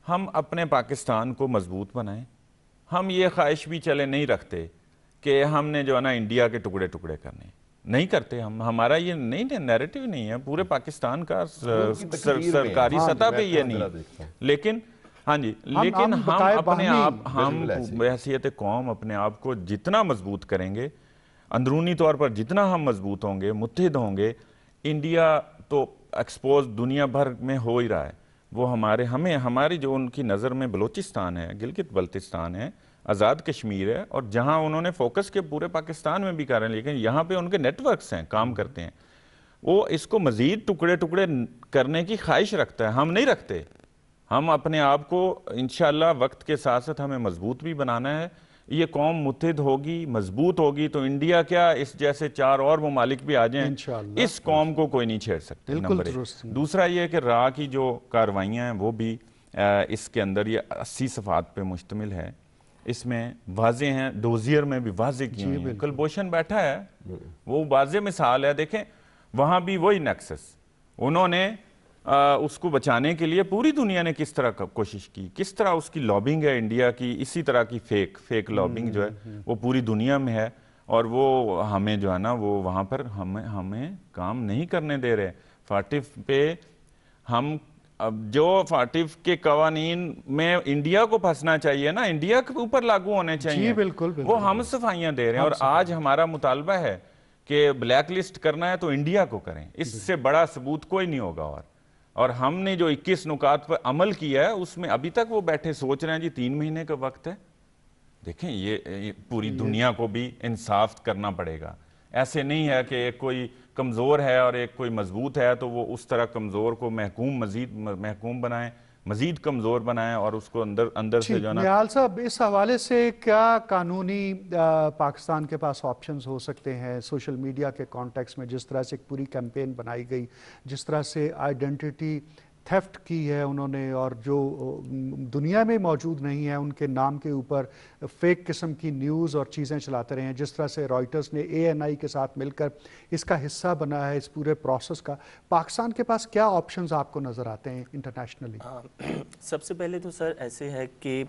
हम अपने पाकिस्तान को मजबूत बनाएं हम ये ख्वाहिश भी चले नहीं रखते कि हमने जो है ना इंडिया के टुकड़े टुकड़े करने नहीं करते हम हमारा ये नहीं नैरेटिव नहीं है पूरे पाकिस्तान का सर, सरकारी हाँ, सतह पे ये नहीं लेकिन हाँ जी लेकिन हम, हम अपने आप हम बहसीत कौम अपने आप को जितना मजबूत करेंगे अंदरूनी तौर पर जितना हम मजबूत होंगे मुतहद होंगे इंडिया तो एक्सपोज दुनिया भर में हो ही रहा है वो हमारे हमें हमारी जो उनकी नज़र में बलूचिस्तान है गिलगित बल्तिस्तान है आज़ाद कश्मीर है और जहाँ उन्होंने फोकस के पूरे पाकिस्तान में भी कर लेकिन यहाँ पे उनके नेटवर्क्स हैं काम करते हैं वो इसको मज़ीद टुकड़े टुकड़े करने की ख्वाहिश रखता है हम नहीं रखते हम अपने आप को इन वक्त के साथ साथ हमें मजबूत भी बनाना है ये कौम मुतहद होगी मजबूत होगी तो इंडिया क्या इस जैसे चार और ममालिक भी आ जाएं इस कौम को कोई नहीं छेड़ सकते नंबर दूसरा ये कि रा की जो कार्रवाइयाँ हैं वो भी आ, इसके अंदर ये अस्सी सफ़ात पर मुश्तमिल है इसमें वाजे हैं डोजियर में भी वाजे किए हैं कुलभूषण बैठा है वो वाजे मिसाल है देखें वहां भी वही नक्सस उन्होंने आ, उसको बचाने के लिए पूरी दुनिया ने किस तरह कोशिश की किस तरह उसकी लॉबिंग है इंडिया की इसी तरह की फेक फेक हम्म, लॉबिंग जो है हम्म, हम्म। वो पूरी दुनिया में है और वो हमें जो है ना वो वहाँ पर हमें हमें काम नहीं करने दे रहे फाटिफ पे हम अब जो फाटिफ के कवानीन में इंडिया को फंसना चाहिए ना इंडिया के ऊपर लागू होने चाहिए जी बिल्कुल, बिल्कुल वो हम सफाइयां दे रहे हैं और आज हमारा मुतालबा है कि ब्लैक लिस्ट करना है तो इंडिया को करें इससे बड़ा सबूत कोई नहीं होगा और और हमने जो 21 नुकात पर अमल किया है उसमें अभी तक वो बैठे सोच रहे हैं जी तीन महीने का वक्त है देखें ये, ये पूरी दुनिया को भी इंसाफ करना पड़ेगा ऐसे नहीं है कि कोई कमज़ोर है और एक कोई मजबूत है तो वो उस तरह कमज़ोर को महकूम मजीद महकूम बनाएं मजीद कमज़ोर बनाएं और उसको अंदर अंदर से जो निहाल साहब इस हवाले से क्या कानूनी आ, पाकिस्तान के पास ऑप्शन हो सकते हैं सोशल मीडिया के कॉन्टेक्स में जिस तरह से एक पूरी कैंपेन बनाई गई जिस तरह से आइडेंटिटी थेफ्ट की है उन्होंने और जो दुनिया में मौजूद नहीं है उनके नाम के ऊपर फेक किस्म की न्यूज़ और चीज़ें चलाते रहे हैं जिस तरह से रॉयटर्स ने एएनआई के साथ मिलकर इसका हिस्सा बना है इस पूरे प्रोसेस का पाकिस्तान के पास क्या ऑप्शंस आपको नज़र आते हैं इंटरनेशनली हाँ, [clears throat] सबसे पहले तो सर ऐसे है कि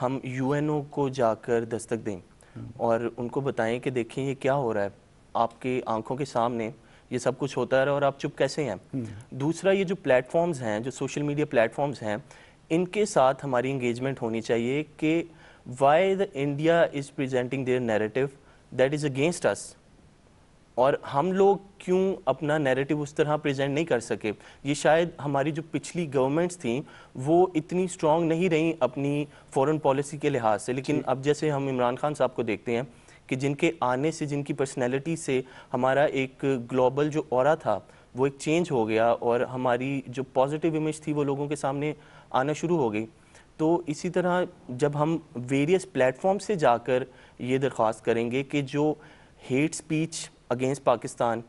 हम ओ को जाकर दस्तक दें हम्म। और उनको बताएँ कि देखें ये क्या हो रहा है आपकी आंखों के सामने ये सब कुछ होता है और आप चुप कैसे हैं हम्म। दूसरा ये जो प्लेटफॉर्म्स हैं जो सोशल मीडिया प्लेटफॉर्म्स हैं इनके साथ हमारी इंगेजमेंट होनी चाहिए कि why the India is presenting their narrative that is against us और हम लोग क्यों अपना नैरेटिव उस तरह प्रेजेंट नहीं कर सके ये शायद हमारी जो पिछली गवर्नमेंट्स थी वो इतनी स्ट्रांग नहीं रहीं अपनी फॉरेन पॉलिसी के लिहाज से लेकिन अब जैसे हम इमरान खान साहब को देखते हैं कि जिनके आने से जिनकी पर्सनैलिटी से हमारा एक ग्लोबल जो और था वो एक चेंज हो गया और हमारी जो पॉजिटिव इमेज थी वो लोगों के सामने आना शुरू हो गई तो इसी तरह जब हम वेरियस प्लेटफॉर्म से जाकर ये दरख्वास्त करेंगे कि जो हेट स्पीच अगेंस्ट पाकिस्तान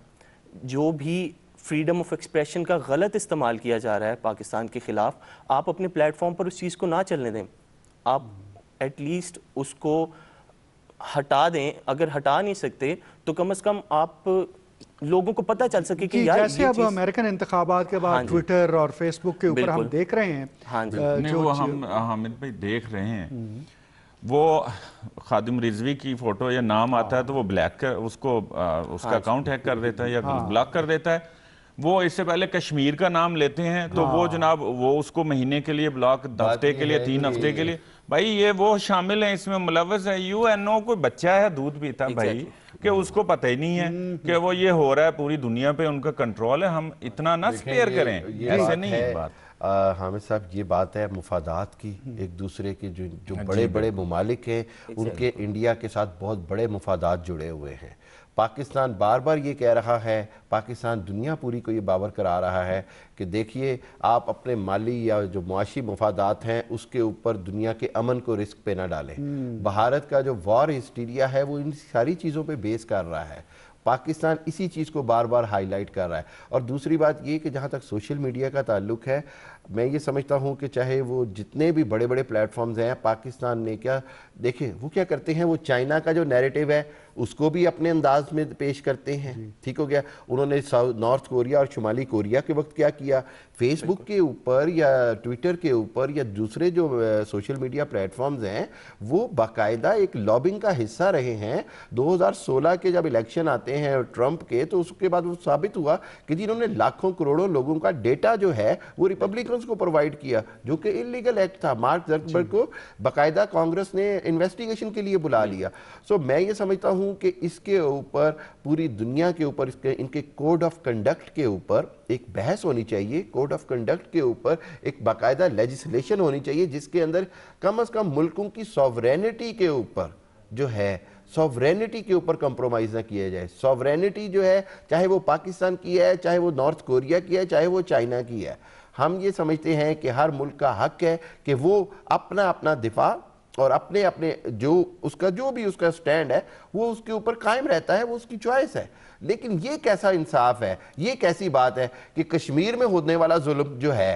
जो भी फ्रीडम ऑफ एक्सप्रेशन का गलत इस्तेमाल किया जा रहा है पाकिस्तान के ख़िलाफ़ आप अपने प्लेटफॉर्म पर उस चीज़ को ना चलने दें आप एटलीस्ट उसको हटा दें अगर हटा नहीं सकते तो कम अज़ कम आप लोगों को पता चल सके कि यार जैसे अब अमेरिकन इंतबात के बाद हाँ ट्विटर और फेसबुक के ऊपर हम देख रहे हैं हाँ जो वो हम हामिद भाई देख रहे हैं हम्म। वो खादिम रिजवी की फ़ोटो या नाम आता है तो वो ब्लैक कर उसको आ, उसका हाँ अकाउंट हैक कर देता है या हाँ। ब्लॉक कर देता है वो इससे पहले कश्मीर का नाम लेते हैं तो वो हाँ। जनाब वो उसको महीने के लिए ब्लॉक हफ्ते के लिए तीन हफ्ते के लिए भाई ये वो शामिल है इसमें मुलवस है यू एन ओ कोई बच्चा है दूध पीता भाई कि उसको पता ही नहीं है हम्म, हम्म। कि वो ये हो रहा है पूरी दुनिया पे उनका कंट्रोल है हम इतना ना स्पेयर करें ऐसे नहीं है बात हामिद साहब ये बात है मुफादात की एक दूसरे के जो जो हाँ बड़े बड़े ममालिक हैं उनके इंडिया के साथ बहुत बड़े मुफादात जुड़े हुए हैं पाकिस्तान बार बार ये कह रहा है पाकिस्तान दुनिया पूरी को ये बावर करा रहा है कि देखिए आप अपने माली या जो मुआशी मफादात हैं उसके ऊपर दुनिया के अमन को रिस्क पे ना डालें हम्म। भारत का जो वॉर हिस्टीरिया है वो इन सारी चीज़ों पर बेस कर रहा है पाकिस्तान इसी चीज़ को बार बार हाईलाइट कर रहा है और दूसरी बात ये कि जहाँ तक सोशल मीडिया का ताल्लुक है मैं ये समझता हूँ कि चाहे वो जितने भी बड़े बड़े प्लेटफॉर्म्स हैं पाकिस्तान ने क्या देखे वो क्या करते हैं वो चाइना का जो नैरेटिव है उसको भी अपने अंदाज में पेश करते हैं ठीक हो गया उन्होंने नॉर्थ कोरिया और शुमाली कोरिया के वक्त क्या किया फेसबुक के ऊपर या ट्विटर के ऊपर या दूसरे जो सोशल मीडिया प्लेटफॉर्म्स हैं वो बाकायदा एक लॉबिंग का हिस्सा रहे हैं 2016 के जब इलेक्शन आते हैं ट्रंप के तो उसके बाद वो साबित हुआ कि जिन्होंने लाखों करोड़ों लोगों का डेटा जो है वो रिपब्लिकन इंस्ट्रक्शंस को प्रोवाइड किया जो कि इलीगल एक्ट था मार्क जर्कबर्ग को बकायदा कांग्रेस ने इन्वेस्टिगेशन के लिए बुला लिया सो so, मैं ये समझता हूँ कि इसके ऊपर पूरी दुनिया के ऊपर इसके इनके कोड ऑफ कंडक्ट के ऊपर एक बहस होनी चाहिए कोड ऑफ कंडक्ट के ऊपर एक बाकायदा लेजिस्लेशन होनी चाहिए जिसके अंदर कम अज़ कम मुल्कों की सॉवरेनिटी के ऊपर जो है सॉवरेनिटी के ऊपर कंप्रोमाइज़ ना किया जाए सॉवरेनिटी जो है चाहे वो पाकिस्तान की है चाहे वो नॉर्थ कोरिया की है चाहे वो चाइना की है हम ये समझते हैं कि हर मुल्क का हक है कि वो अपना अपना दिफा और अपने अपने जो उसका जो भी उसका स्टैंड है वो उसके ऊपर कायम रहता है वो उसकी चॉइस है लेकिन ये कैसा इंसाफ है ये कैसी बात है कि कश्मीर में होने वाला जुल्म जो है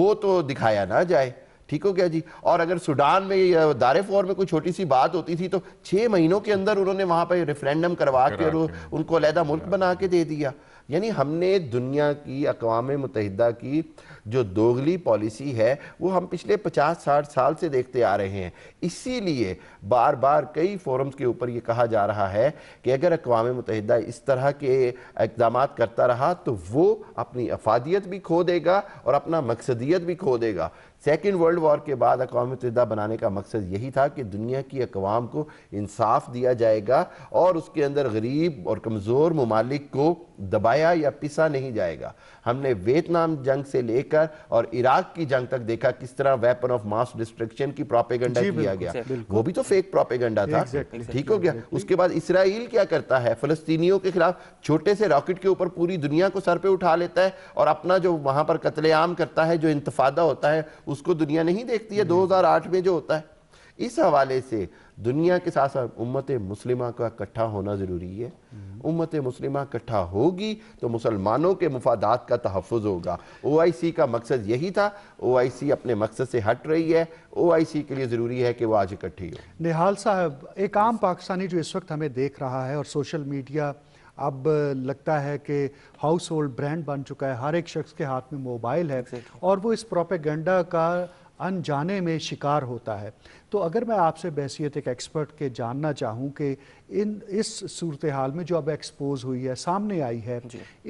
वो तो दिखाया ना जाए ठीक हो गया जी और अगर सूडान में दार फ़ोर में कोई छोटी सी बात होती थी तो छः महीनों के अंदर उन्होंने वहाँ पर रेफरेंडम करवा के और उनको अलहदा मुल्क बना के दे दिया यानी हमने दुनिया की अकवा मुतहदा की जो दोगली पॉलिसी है वो हम पिछले 50 साठ साल से देखते आ रहे हैं इसीलिए बार बार कई फोरम्स के ऊपर ये कहा जा रहा है कि अगर अकवा मुतहद इस तरह के इकदाम करता रहा तो वो अपनी अफादियत भी खो देगा और अपना मकसदियत भी खो देगा सेकेंड वर्ल्ड वॉर के बाद अकवा मुतहदा बनाने का मकसद यही था कि दुनिया की अकवाम को इंसाफ दिया जाएगा और उसके अंदर गरीब और कमज़ोर ममालिक को दबाया या पिसा नहीं जाएगा हमने वियतनाम जंग से लेकर और इराक की जंग तक देखा किस तरह वेपन ऑफ मास डिस्ट्रक्शन की प्रोपेगेंडा किया गया वो भी तो फेक प्रोपेगेंडा था ठीक हो गया उसके बाद इसराइल क्या करता है फलस्तीनियों के खिलाफ छोटे से रॉकेट के ऊपर पूरी दुनिया को सर पे उठा लेता है और अपना जो वहां पर कतलेआम करता है जो इंतफादा होता है उसको दुनिया नहीं देखती है हम्म। आठ में जो होता है इस हवाले से दुनिया के साथ साथ उम्मत मुस्लिमा का इकट्ठा होना ज़रूरी है हम्म। उम्मत मुस्लिमा इकट्ठा होगी तो मुसलमानों के मफादात का तहफ़ होगा ओ आई सी का मकसद यही था ओ आई सी अपने मकसद से हट रही है ओ आई सी के लिए ज़रूरी है कि वह आज इकट्ठी हो निहाल साहब एक आम पाकिस्तानी जो इस वक्त हमें देख रहा है और सोशल मीडिया अब लगता है कि हाउस होल्ड ब्रांड बन चुका है हर एक शख्स के हाथ में मोबाइल है और वो इस प्रोपेगेंडा का अनजाने में शिकार होता है तो अगर मैं आपसे बहसीत एक एक्सपर्ट के जानना चाहूँ कि इन इस सूरत हाल में जो अब एक्सपोज हुई है सामने आई है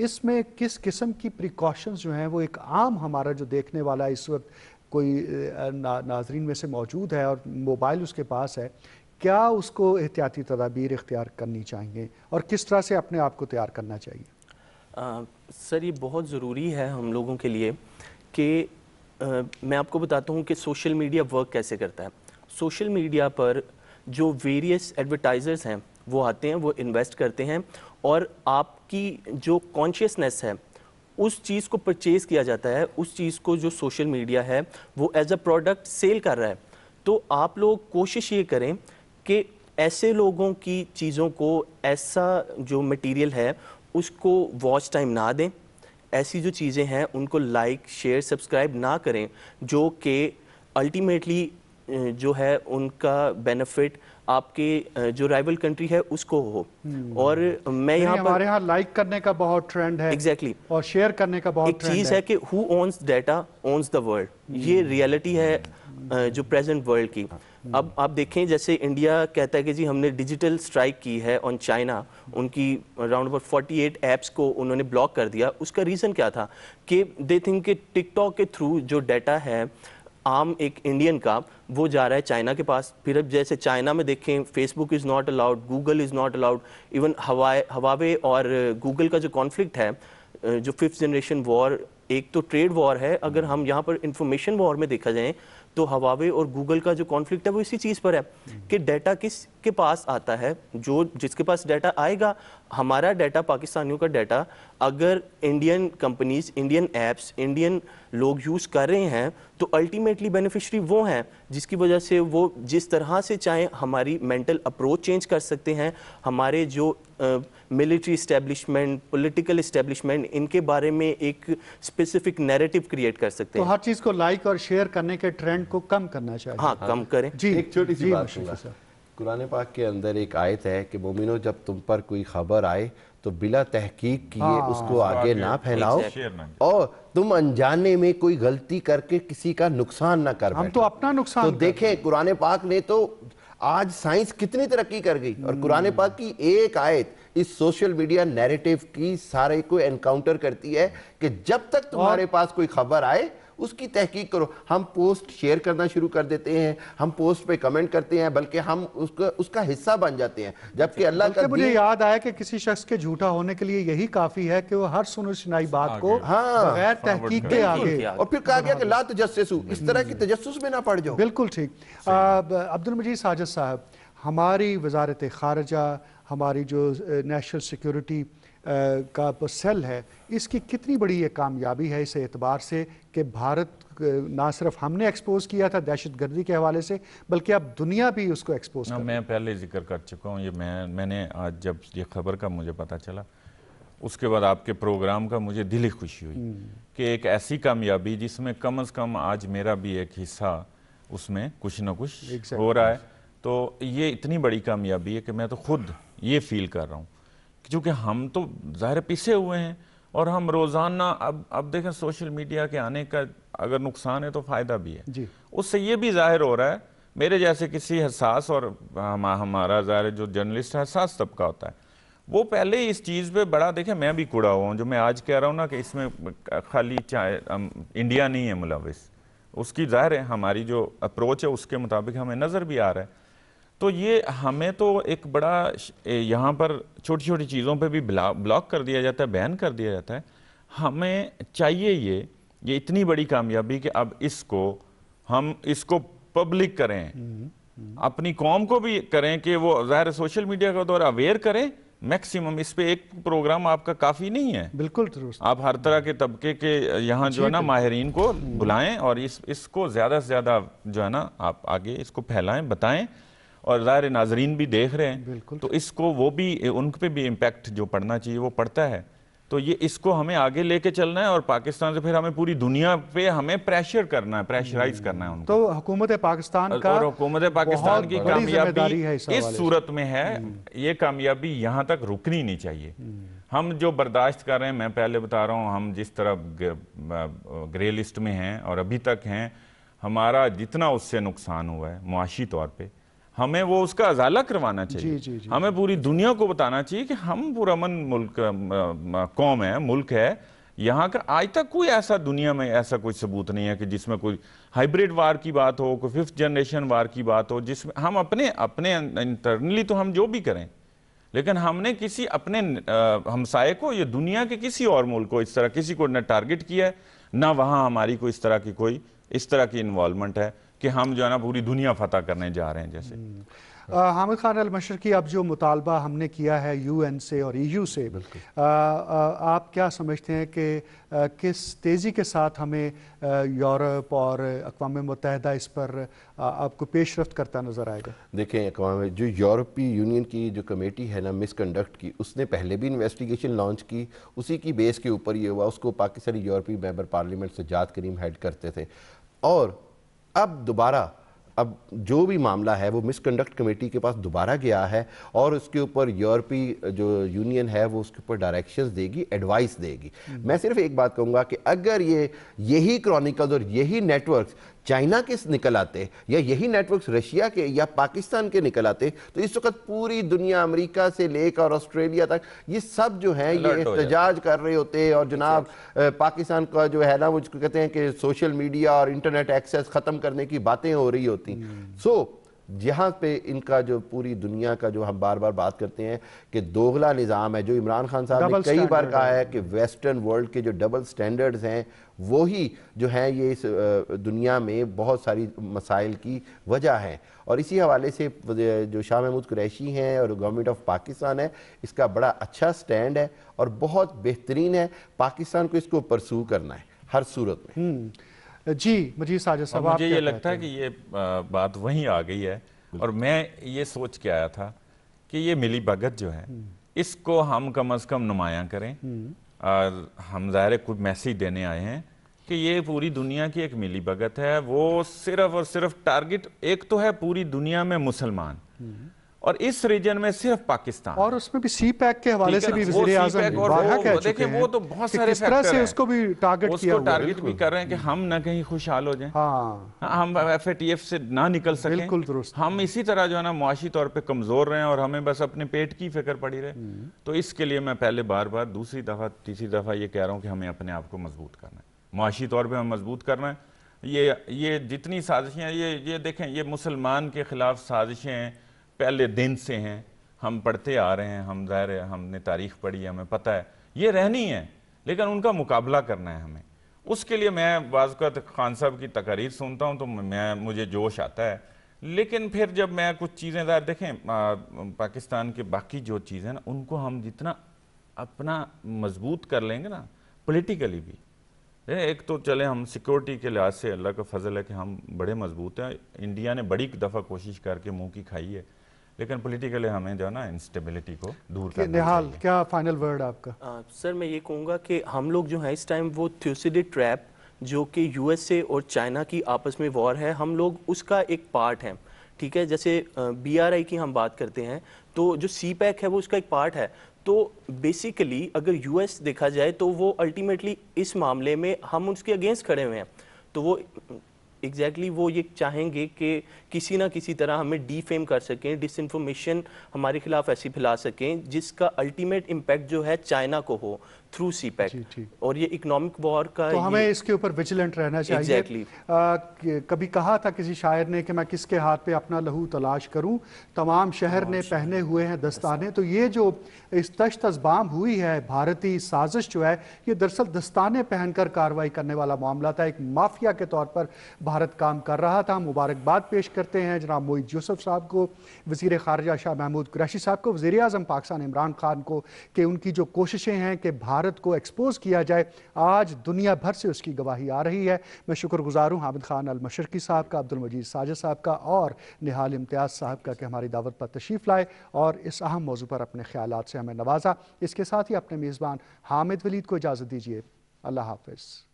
इसमें किस किस्म की प्रिकॉशंस जो हैं वो एक आम हमारा जो देखने वाला इस वक्त कोई ना, नाजरीन में से मौजूद है और मोबाइल उसके पास है क्या उसको एहतियाती तदाबीर इख्तियार करनी चाहिए और किस तरह से अपने आप को तैयार करना चाहिए आ, सर ये बहुत ज़रूरी है हम लोगों के लिए कि मैं आपको बताता हूँ कि सोशल मीडिया वर्क कैसे करता है सोशल मीडिया पर जो वेरियस एडवर्टाइज़र्स हैं वो आते हैं वो इन्वेस्ट करते हैं और आपकी जो कॉन्शियसनेस है उस चीज़ को परचेज़ किया जाता है उस चीज़ को जो सोशल मीडिया है वो एज अ प्रोडक्ट सेल कर रहा है तो आप लोग कोशिश ये करें कि ऐसे लोगों की चीज़ों को ऐसा जो मटेरियल है उसको वॉच टाइम ना दें ऐसी जो चीज़ें हैं उनको लाइक शेयर सब्सक्राइब ना करें जो कि अल्टीमेटली जो है उनका बेनिफिट आपके जो राइवल कंट्री है उसको हो हम्म। और मैं यहाँ पर हमारे यहाँ लाइक करने का बहुत ट्रेंड है एग्जैक्टली exactly. और शेयर करने का बहुत एक चीज है, है कि who owns data owns the world ये रियलिटी हम्म। है जो प्रेजेंट वर्ल्ड की हम्म। अब आप देखें जैसे इंडिया कहता है कि जी हमने डिजिटल स्ट्राइक की है ऑन चाइना उनकी round about forty eight apps को उन्होंने ब्लॉक कर दिया उसका रीज़न क्या था कि दे थिंक कि टिकटॉक के थ्रू जो डाटा है आम एक इंडियन का वो जा रहा है चाइना के पास फिर अब जैसे चाइना में देखें Facebook is not allowed Google is not allowed even Huawei Huawei और गूगल का जो कॉन्फ्लिक्ट है जो फिफ्थ जनरेशन वॉर एक तो ट्रेड वॉर है अगर हम्म। हम यहाँ पर इंफॉर्मेशन वॉर में देखा जाए तो हवावे और गूगल का जो कॉन्फ्लिक्ट है वो इसी चीज़ पर है कि डाटा किस के पास आता है जो जिसके पास डाटा आएगा हमारा डेटा पाकिस्तानियों का डाटा अगर Indian companies Indian apps Indian लोग यूज़ कर रहे हैं तो अल्टीमेटली बेनिफिशरी वो हैं जिसकी वजह से वो जिस तरह से चाहें हमारी मेंटल अप्रोच चेंज कर सकते हैं हमारे जो मिलिट्री इस्टेब्लिशमेंट पॉलिटिकल इस्टेब्लिशमेंट इनके बारे में एक स्पेसिफिक नैरेटिव क्रिएट कर सकते तो हैं हर चीज को लाइक और शेयर करने के ट्रेंड को कम करना चाहिए हाँ कम हाँ। करें जी एक छोटी सी बात कुरान पाक के अंदर एक आयत है कि मोमिनो जब तुम पर कोई खबर आए तो बिला तहकीक किए हाँ, उसको आगे, आगे ना फैलाओ और तुम अनजाने में कोई गलती करके किसी का नुकसान ना कर हम तो अपना नुकसान तो देखें कुरान पाक ने तो आज साइंस कितनी तरक्की कर गई और कुरान हम्म। पाक की एक आयत इस सोशल मीडिया नैरेटिव की सारे को एनकाउंटर करती है कि जब तक तुम्हारे पास कोई खबर आए उसकी तहकीक करो हम पोस्ट शेयर करना शुरू कर देते हैं हम पोस्ट पे कमेंट करते हैं बल्कि हम उसका उसका हिस्सा बन जाते हैं जबकि अच्छा, अल्लाह का मुझे याद आया कि किसी शख्स के झूठा होने के लिए यही काफी है कि वो हर सुनो सुनाई बात को हाँ गैर तहकीक के आगे और फिर कहा गया कि ला तजस इस तरह की तजस्स में ना पड़ जाओ बिल्कुल ठीक अब्दुल मजीद साजद साहब हमारी वजारत खारजा हमारी जो नेशनल सिक्योरिटी का सेल है इसकी कितनी बड़ी ये कामयाबी है इस एतबार से कि भारत ना सिर्फ हमने एक्सपोज किया था दहशत गर्दी के हवाले से बल्कि अब दुनिया भी उसको एक्सपोज कर मैं पहले जिक्र कर चुका हूँ ये मैं मैंने आज जब ये खबर का मुझे पता चला उसके बाद आपके प्रोग्राम का मुझे दिल ही खुशी हुई हम्म। कि एक ऐसी कामयाबी जिसमें कम अज़ कम आज मेरा भी एक हिस्सा उसमें कुछ ना कुछ हो रहा है तो ये इतनी बड़ी कामयाबी है कि मैं तो खुद ये फील कर रहा हूँ क्योंकि हम तो ज़ाहिर पिसे हुए हैं और हम रोज़ाना अब अब देखें सोशल मीडिया के आने का अगर नुकसान है तो फ़ायदा भी है जी उससे ये भी जाहिर हो रहा है मेरे जैसे किसी हसास और हम, हमारा ज़ाहिर जो जर्नलिस्ट हसास तबका होता है वो पहले इस चीज़ पे बड़ा देखें मैं भी कूड़ा हुआ हूँ जो मैं आज कह रहा हूँ ना कि इसमें खाली चाहे इंडिया नहीं है मुलविस उसकी ज़ाहिर है हमारी जो अप्रोच है उसके मुताबिक हमें नज़र भी आ रहा है तो ये हमें तो एक बड़ा यहाँ पर छोटी छोटी चीज़ों पे भी ब्लॉक कर दिया जाता है बैन कर दिया जाता है हमें चाहिए ये ये इतनी बड़ी कामयाबी कि अब इसको हम इसको पब्लिक करें नहीं, हम्म, नहीं। हम्म। अपनी कौम को भी करें कि वो ज़ाहिर सोशल मीडिया का दौर अवेयर करें मैक्सिमम इस पर एक प्रोग्राम आपका काफ़ी नहीं है बिल्कुल आप हर तरह के तबके के यहाँ जो है ना माहरीन को हम्म। बुलाएं और इस इसको ज़्यादा से ज़्यादा जो है ना आप आगे इसको फैलाएं बताएं और ज़ाहिर नाजरीन भी देख रहे हैं बिल्कुल तो इसको वो भी उन पर भी इम्पेक्ट जो पड़ना चाहिए वो पड़ता है तो ये इसको हमें आगे लेके चलना है और पाकिस्तान से फिर हमें पूरी दुनिया पे हमें प्रेशर करना है प्रेशराइज हम्म। करना है उनको तो हुकूमत पाकिस्तान का और हुकूमत पाकिस्तान की कामयाबी इस सूरत में है हम्म। ये कामयाबी यहाँ तक रुकनी नहीं चाहिए हम्म। हम जो बर्दाश्त कर रहे हैं मैं पहले बता रहा हूँ हम जिस तरह ग्रे लिस्ट में हैं और अभी तक हैं हमारा जितना उससे नुकसान हुआ है मुआशी तौर पर हमें वो उसका अजाला करवाना चाहिए जी, जी, जी, हमें पूरी दुनिया को बताना चाहिए कि हम पुरमन मुल्क कौम है मुल्क है यहाँ का आज तक कोई ऐसा दुनिया में ऐसा कोई सबूत नहीं है कि जिसमें कोई हाइब्रिड वार की बात हो कोई फिफ्थ जनरेशन वार की बात हो जिसमें हम अपने अपने इंटरनली तो हम जो भी करें लेकिन हमने किसी अपने हमसाये को या दुनिया के किसी और मुल्क को इस तरह किसी को न टारगेट किया है ना वहाँ हमारी कोई इस तरह की कोई इस तरह की इन्वॉलमेंट है कि हम जो है ना पूरी दुनिया फतह करने जा रहे हैं जैसे हम्म। हामिद खान अलमशर की अब जो मुतालबा हमने किया है यू एन से और ई e यू से आ, आ, आप क्या समझते हैं कि किस तेज़ी के साथ हमें यूरोप और अकवा मुतहदा इस पर आ, आपको पेश रफ्त करता नज़र आएगा देखें अकवा जो यूरोपीय यूनियन की जो कमेटी है ना मिसकंडक्ट की उसने पहले भी इन्वेस्टिगेशन लॉन्च की उसी की बेस के ऊपर ये हुआ उसको पाकिस्तानी यूरोपीय मेम्बर पार्लियामेंट से जात करीम हेड करते थे और अब दोबारा अब जो भी मामला है वो मिसकंडक्ट कमेटी के पास दोबारा गया है और उसके ऊपर यूरोपीय जो यूनियन है वो उसके ऊपर डायरेक्शंस देगी एडवाइस देगी हम्म। मैं सिर्फ एक बात कहूँगा कि अगर ये यही क्रॉनिकल्स और यही नेटवर्क्स चाइना के निकल आते या यही नेटवर्क्स रशिया के या पाकिस्तान के निकल आते तो इस वक्त पूरी दुनिया अमेरिका से लेकर ऑस्ट्रेलिया तक ये सब जो है ये एहतजाज कर रहे होते और जनाब पाकिस्तान का जो है ना वो कहते हैं कि सोशल मीडिया और इंटरनेट एक्सेस ख़त्म करने की बातें हो रही होती सो hmm. so, जहाँ पे इनका जो पूरी दुनिया का जो हम बार बार बात करते हैं कि दोगला निज़ाम है जो इमरान खान साहब ने कई बार कहा है कि वेस्टर्न वर्ल्ड के जो डबल स्टैंडर्ड्स हैं वही जो हैं ये इस दुनिया में बहुत सारी मसाइल की वजह है और इसी हवाले से जो शाह महमूद कुरैशी हैं और गवर्नमेंट ऑफ पाकिस्तान है इसका बड़ा अच्छा स्टैंड है और बहुत बेहतरीन है पाकिस्तान को इसको परसू करना है हर सूरत में हम्म। जी मजीद साजिद साहब मुझे ये लगता है कि ये बात वहीं आ गई है और मैं ये सोच के आया था कि ये मिली भगत जो है हम्म। इसको हम कम अज़ कम नुमाया करें हम्म। और हम ज़ाहिर कुछ मैसेज देने आए हैं कि ये पूरी दुनिया की एक मिली भगत है वो सिर्फ और सिर्फ टारगेट एक तो है पूरी दुनिया में मुसलमान हम्म। और इस रीजन में सिर्फ पाकिस्तान और उसमें भी सी पैक के हवाले से भी देखिए वो तो बहुत सारे से उसको भी टारगेट उसको टारगेट भी कर रहे हैं कि हम ना कहीं खुशहाल हो जाए हाँ। हम एफ से ना निकल सके बिल्कुल हम इसी तरह जो है ना मुआशी तौर पर कमजोर रहे हैं और हमें बस अपने पेट की फिक्र पड़ी रहे हम्म। तो इसके लिए मैं पहले बार बार दूसरी दफा तीसरी दफा ये कह रहा हूँ कि हमें अपने आप को मजबूत करना है मुआशी तौर पर हमें मजबूत करना है ये ये जितनी साजिशें ये ये देखें ये मुसलमान के खिलाफ साजिशें हैं पहले दिन से हैं हम पढ़ते आ रहे हैं हम ज़ाहिर है हमने तारीख पढ़ी है हमें पता है ये रहनी है लेकिन उनका मुकाबला करना है हमें उसके लिए मैं बाज़त खान साहब की तकरीर सुनता हूँ तो मैं मुझे जोश आता है लेकिन फिर जब मैं कुछ चीज़ें ज़ाहिर देखें आ, पाकिस्तान के बाकी जो चीज़ें ना उनको हम जितना अपना मजबूत कर लेंगे ना पोलिटिकली भी एक तो चले हम सिक्योरिटी के लिहाज से अल्लाह का फजल है कि हम बड़े मजबूत हैं इंडिया ने बड़ी दफ़ा कोशिश करके मुंह की खाई है लेकिन पोलिटिकली हमें जो है ना इंस्टेबिलिटी को दूर करना निहाल क्या फाइनल वर्ड आपका आ, सर मैं ये कहूँगा कि हम लोग जो है इस टाइम वो थ्यूसिडी ट्रैप जो कि यूएसए और चाइना की आपस में वॉर है हम लोग उसका एक पार्ट है ठीक है जैसे बीआरआई की हम बात करते हैं तो जो सी पैक है वो उसका एक पार्ट है तो बेसिकली अगर यूएस देखा जाए तो वो अल्टीमेटली इस मामले में हम उसके अगेंस्ट खड़े हुए हैं तो वो एग्जैक्टली exactly वो ये चाहेंगे कि किसी ना किसी तरह हमें डीफेम कर सकें डिसइंफॉर्मेशन हमारे खिलाफ ऐसी फैला सकें जिसका अल्टीमेट इम्पैक्ट जो है चाइना को हो थ्रू सी पैक और ये इकोनॉमिक वॉर का तो हमें इसके ऊपर विजिलेंट रहना चाहिए exactly. आ, कभी कहा था किसी शायर ने कि मैं किसके हाथ पे अपना लहू तलाश करूं तमाम शहर ने पहने हुए हैं दस्ताने तो ये जो इस तश तस्बाम हुई है भारतीय साजिश जो है ये दरअसल दस्ताने पहनकर कार्रवाई करने वाला मामला था एक माफिया के तौर पर भारत काम कर रहा था मुबारकबाद पेश करते हैं जनाब मोईद यूसुफ साहब को वजीर खारजा शाह महमूद कुरैशी साहब को वजी अजम पाकिस्तान इमरान खान को कि उनकी जो कोशिशें हैं कि भारत भारत को एक्सपोज किया जाए आज दुनिया भर से उसकी गवाही आ रही है मैं शुक्रगुजार हूँ हामिद खान अल मशरकी साहब का अब्दुल मजीद साजद साहब का और निहाल इम्तियाज़ साहब का कि हमारी दावत पर तशरीफ़ लाए और इस अहम मौजू पर अपने ख्याल से हमें नवाजा इसके साथ ही अपने मेज़बान हामिद वलीद को इजाज़त दीजिए अल्लाह हाफिज़